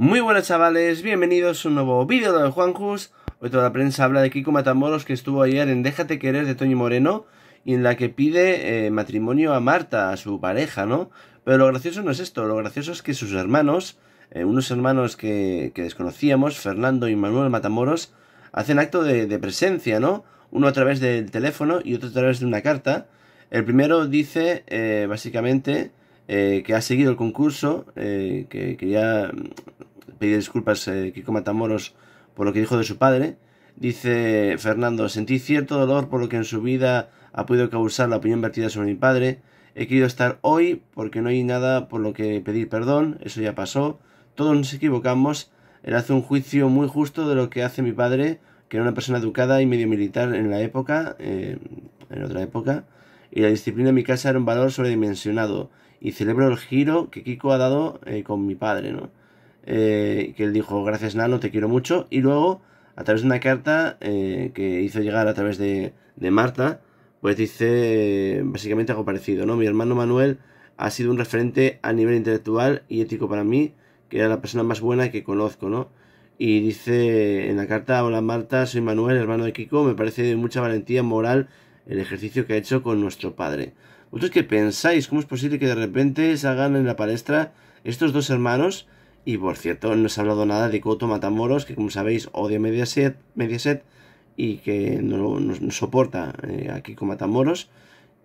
Muy buenas chavales, bienvenidos a un nuevo vídeo de Juanjus. Hoy toda la prensa habla de Kiko Matamoros que estuvo ayer en Déjate querer de Toño Moreno y en la que pide eh, matrimonio a Marta, a su pareja, ¿no? Pero lo gracioso no es esto, lo gracioso es que sus hermanos, eh, unos hermanos que, desconocíamos, Fernando y Manuel Matamoros, hacen acto de, presencia, ¿no? Uno a través del teléfono y otro a través de una carta. El primero dice, eh, básicamente, que ha seguido el concurso, que ya pedir disculpas eh, Kiko Matamoros por lo que dijo de su padre. Dice Fernando, sentí cierto dolor por lo que en su vida ha podido causar la opinión vertida sobre mi padre. He querido estar hoy porque no hay nada por lo que pedir perdón, eso ya pasó. Todos nos equivocamos. Él hace un juicio muy justo de lo que hace mi padre, que era una persona educada y medio militar en la época, eh, en otra época, y la disciplina en mi casa era un valor sobredimensionado. Y celebro el giro que Kiko ha dado eh, con mi padre, ¿no? Eh, que él dijo, gracias Nano, te quiero mucho, y luego, a través de una carta eh, que hizo llegar a través de, de Marta, pues dice básicamente algo parecido, ¿no? Mi hermano Manuel ha sido un referente a nivel intelectual y ético para mí, que era la persona más buena que conozco, ¿no? Y dice en la carta, hola Marta, soy Manuel, hermano de Kiko, me parece de mucha valentía moral el ejercicio que ha hecho con nuestro padre. ¿Vosotros qué pensáis? ¿Cómo es posible que de repente salgan en la palestra estos dos hermanos y por cierto, no se ha hablado nada de Coto Matamoros, que como sabéis odia Mediaset, Mediaset y que no, soporta aquí eh, a Matamoros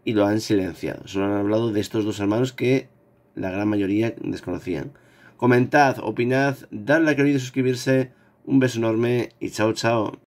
y lo han silenciado. Solo han hablado de estos dos hermanos que la gran mayoría desconocían. Comentad, opinad, dadle a que de suscribirse. Un beso enorme y chao chao.